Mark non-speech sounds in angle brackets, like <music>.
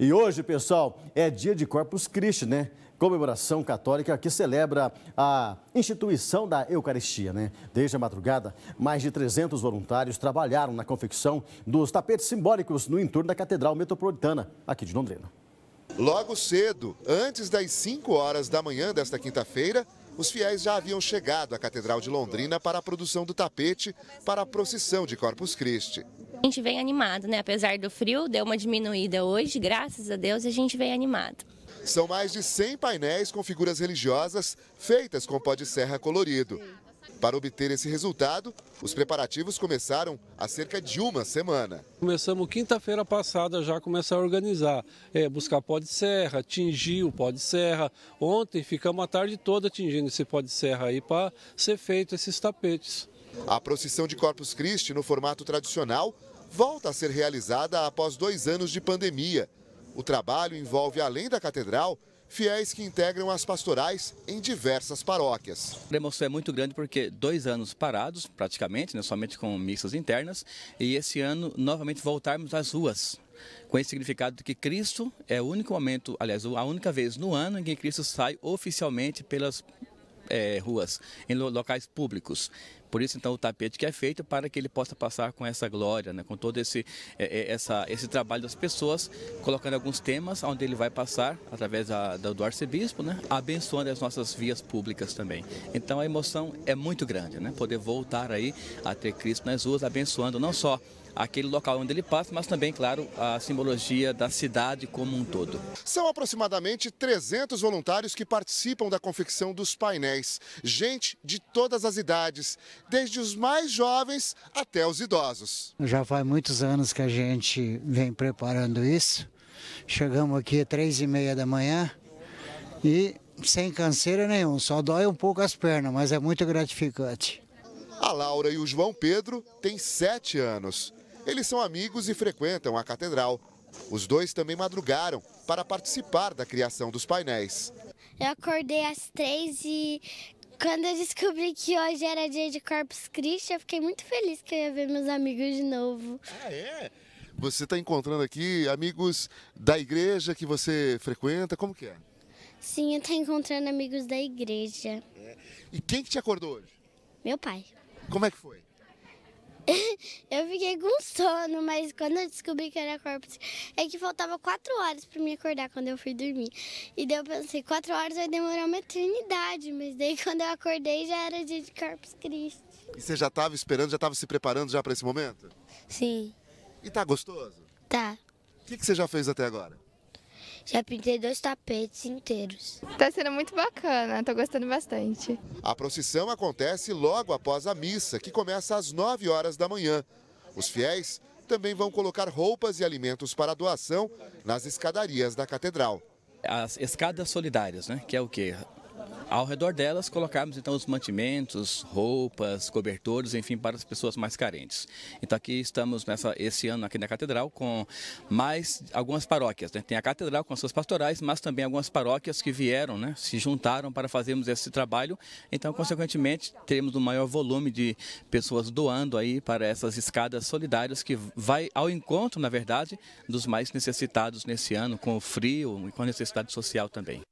E hoje, pessoal, é dia de Corpus Christi, né? Comemoração católica que celebra a instituição da Eucaristia, né? Desde a madrugada, mais de 300 voluntários trabalharam na confecção dos tapetes simbólicos no entorno da Catedral Metropolitana, aqui de Londrina. Logo cedo, antes das 5 horas da manhã desta quinta-feira, os fiéis já haviam chegado à Catedral de Londrina para a produção do tapete para a procissão de Corpus Christi. A gente vem animado, né? Apesar do frio, deu uma diminuída hoje, graças a Deus, a gente vem animado. São mais de 100 painéis com figuras religiosas feitas com pó de serra colorido. Para obter esse resultado, os preparativos começaram há cerca de uma semana. Começamos quinta-feira passada já começar a organizar, é, buscar pó de serra, tingir o pó de serra. Ontem ficamos a tarde toda tingindo esse pó de serra aí para ser feito esses tapetes. A procissão de Corpus Christi, no formato tradicional, volta a ser realizada após dois anos de pandemia. O trabalho envolve, além da catedral, fiéis que integram as pastorais em diversas paróquias. A emoção é muito grande porque dois anos parados, praticamente, né, somente com missas internas, e esse ano novamente voltarmos às ruas. Com esse significado de que Cristo é o único momento, aliás, a única vez no ano em que Cristo sai oficialmente pelas é, ruas, em locais públicos. Por isso, então, o tapete que é feito para que ele possa passar com essa glória, né? com todo esse, é, é essa, esse trabalho das pessoas, colocando alguns temas onde ele vai passar, através da, do arcebispo, né? abençoando as nossas vias públicas também. Então, a emoção é muito grande, né? poder voltar aí a ter Cristo nas ruas, abençoando não só aquele local onde ele passa, mas também, claro, a simbologia da cidade como um todo. São aproximadamente 300 voluntários que participam da confecção dos painéis. Gente de todas as idades, desde os mais jovens até os idosos. Já faz muitos anos que a gente vem preparando isso. Chegamos aqui às três e meia da manhã e sem canseira nenhum, só dói um pouco as pernas, mas é muito gratificante. A Laura e o João Pedro têm sete anos. Eles são amigos e frequentam a catedral. Os dois também madrugaram para participar da criação dos painéis. Eu acordei às três e quando eu descobri que hoje era dia de Corpus Christi, eu fiquei muito feliz que eu ia ver meus amigos de novo. Ah, é? Você está encontrando aqui amigos da igreja que você frequenta? Como que é? Sim, eu estou encontrando amigos da igreja. É. E quem que te acordou hoje? Meu pai. Como é que foi? <laughs> eu fiquei com sono, mas quando eu descobri que era corpus, é que faltava quatro horas para me acordar quando eu fui dormir. E daí eu pensei, quatro horas vai demorar uma eternidade, mas daí <laughs> quando eu acordei já era dia de corpus Christi. E você já estava esperando, já estava se preparando já para esse momento? Sim. E tá gostoso? Tá. O que, que você já fez até agora? Já pintei dois tapetes inteiros. Está sendo muito bacana, estou gostando bastante. A procissão acontece logo após a missa, que começa às 9 horas da manhã. Os fiéis também vão colocar roupas e alimentos para doação nas escadarias da catedral as escadas solidárias, né? que é o que ao redor delas, colocamos então os mantimentos, roupas, cobertores, enfim, para as pessoas mais carentes. Então aqui estamos nessa, esse ano aqui na Catedral com mais algumas paróquias. Né? Tem a Catedral com as suas pastorais, mas também algumas paróquias que vieram, né? se juntaram para fazermos esse trabalho. Então, consequentemente, teremos um maior volume de pessoas doando aí para essas escadas solidárias que vai ao encontro, na verdade, dos mais necessitados nesse ano, com o frio e com a necessidade social também.